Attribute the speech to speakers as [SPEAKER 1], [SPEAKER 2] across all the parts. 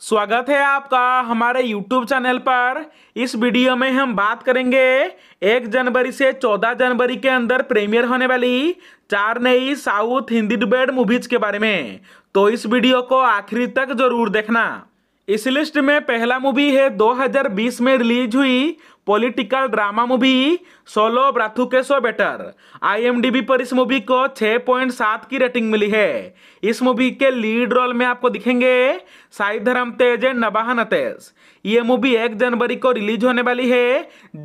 [SPEAKER 1] स्वागत है आपका हमारे YouTube चैनल पर इस वीडियो में हम बात करेंगे एक जनवरी से चौदह जनवरी के अंदर प्रीमियर होने वाली चार नई साउथ हिंदी डिबेट मूवीज के बारे में तो इस वीडियो को आखिरी तक जरूर देखना इस लिस्ट में पहला मूवी है 2020 में रिलीज हुई political drama movie solo Brathuke so better IMDb पर इस मूवी को 6.7 की रेटिंग मिली है इस मूवी के लीड रोल में आपको दिखेंगे साई धर्म तेज एंड नबाह नतेज ये मूवी एक जनवरी को रिलीज होने वाली है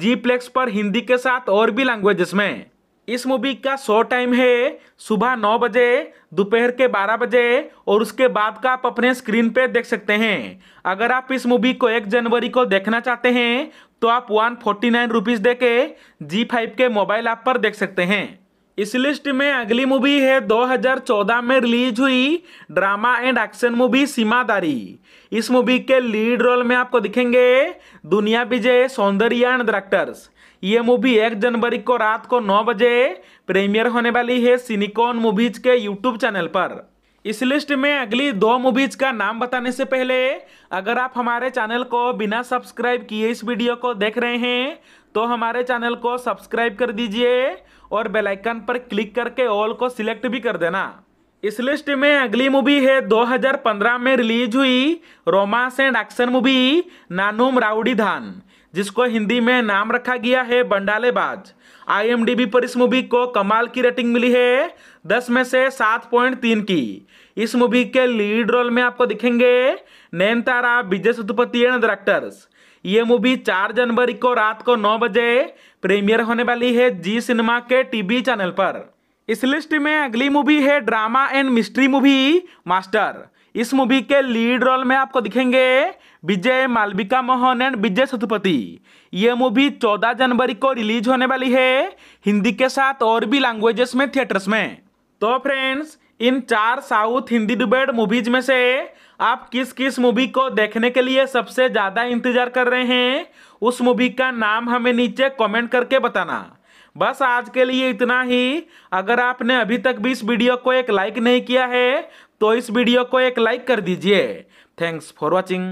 [SPEAKER 1] जी प्लेक्स पर हिंदी के साथ और भी लैंग्वेजेस में इस मूवी का शो टाइम है सुबह नौ बजे दोपहर के बारह बजे और उसके बाद का आप अपने स्क्रीन पे देख सकते हैं अगर आप इस मूवी को एक जनवरी को देखना चाहते हैं तो आप वन फोर्टी नाइन रुपीज़ दे के जी फाइव के मोबाइल ऐप पर देख सकते हैं इस लिस्ट में अगली मूवी है 2014 में रिलीज हुई ड्रामा एंड एक्शन मूवी सीमादारी इस मूवी के लीड रोल में आपको दिखेंगे दुनिया विजय सौंदर्या एंड डायरेक्टर्स ये मूवी एक जनवरी को रात को नौ बजे प्रीमियर होने वाली है सिनिकॉन मूवीज के यूट्यूब चैनल पर इस लिस्ट में अगली दो मूवीज का नाम बताने से पहले अगर आप हमारे चैनल को बिना सब्सक्राइब किए इस वीडियो को देख रहे हैं तो हमारे चैनल को सब्सक्राइब कर दीजिए और बेल आइकन पर क्लिक करके ऑल को सिलेक्ट भी कर देना इस लिस्ट में अगली मूवी है 2015 में रिलीज हुई romance and action movie Naanum Rowdy Dhaan जिसको हिंदी में नाम रखा गया है बंडालेबाज आईएमडीबी पर इस मूवी को कमाल की रेटिंग मिली है दस में से सात पॉइंट तीन की इस मूवी के लीड रोल में आपको दिखेंगे नैनतारा विजय सतुपति एंड डायरेक्टर्स ये मूवी चार जनवरी को रात को नौ बजे प्रीमियर होने वाली है जी सिनेमा के टीवी चैनल पर इस लिस्ट में अगली मूवी है drama and mystery movie master इस मूवी के लीड रोल में आपको दिखेंगे विजय मालविका मोहन एंड विजय सतुपति ये मूवी 14 जनवरी को रिलीज होने वाली है हिंदी के साथ और भी लैंग्वेजेस में थिएटर्स में तो फ्रेंड्स इन चार साउथ हिंदी डिबेड मूवीज में से आप किस किस मूवी को देखने के लिए सबसे ज़्यादा इंतजार कर रहे हैं उस मूवी का नाम हमें नीचे कमेंट करके बताना बस आज के लिए इतना ही अगर आपने अभी तक भी इस वीडियो को एक लाइक नहीं किया है तो इस वीडियो को एक लाइक कर दीजिए थैंक्स फॉर वॉचिंग